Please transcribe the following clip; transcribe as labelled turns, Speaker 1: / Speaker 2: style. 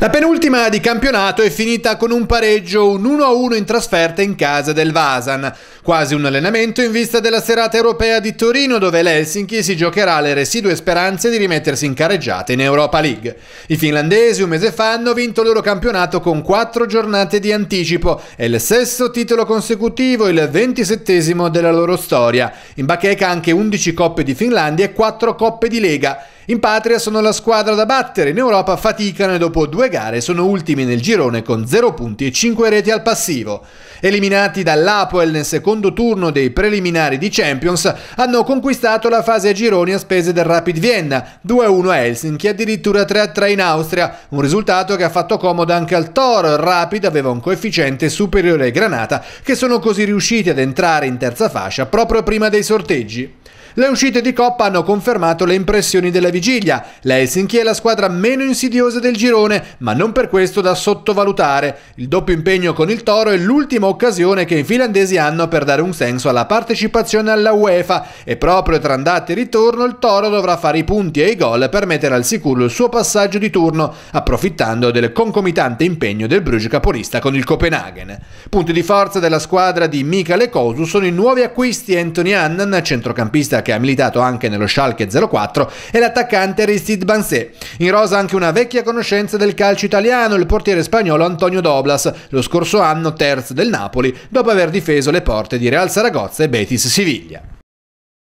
Speaker 1: La penultima di campionato è finita con un pareggio, un 1-1 in trasferta in casa del Vasan. Quasi un allenamento in vista della serata europea di Torino dove l'Helsinki si giocherà le residue speranze di rimettersi in careggiata in Europa League. I finlandesi un mese fa hanno vinto il loro campionato con 4 giornate di anticipo e il sesto titolo consecutivo, il 27 della loro storia. In bacheca anche 11 coppe di Finlandia e 4 coppe di Lega. In patria sono la squadra da battere, in Europa faticano e dopo due gare sono ultimi nel girone con 0 punti e 5 reti al passivo. Eliminati dall'Apoel nel secondo turno dei preliminari di Champions, hanno conquistato la fase a gironi a spese del Rapid Vienna, 2-1 a Helsinki e addirittura 3-3 in Austria, un risultato che ha fatto comodo anche al Thor, Rapid aveva un coefficiente superiore ai Granata, che sono così riusciti ad entrare in terza fascia proprio prima dei sorteggi. Le uscite di Coppa hanno confermato le impressioni della vigilia. L'Helsinki è la squadra meno insidiosa del girone, ma non per questo da sottovalutare. Il doppio impegno con il Toro è l'ultima occasione che i finlandesi hanno per dare un senso alla partecipazione alla UEFA e proprio tra andata e ritorno il Toro dovrà fare i punti e i gol per mettere al sicuro il suo passaggio di turno, approfittando del concomitante impegno del Bruges capolista con il Copenaghen. Punti di forza della squadra di Mikael Kosu sono i nuovi acquisti Anthony Annan, centrocampista che ha militato anche nello Schalke 04, e l'attaccante Aristide Bansé. In rosa anche una vecchia conoscenza del calcio italiano, il portiere spagnolo Antonio Doblas, lo scorso anno terzo del Napoli, dopo aver difeso le porte di Real Saragozza e Betis Siviglia.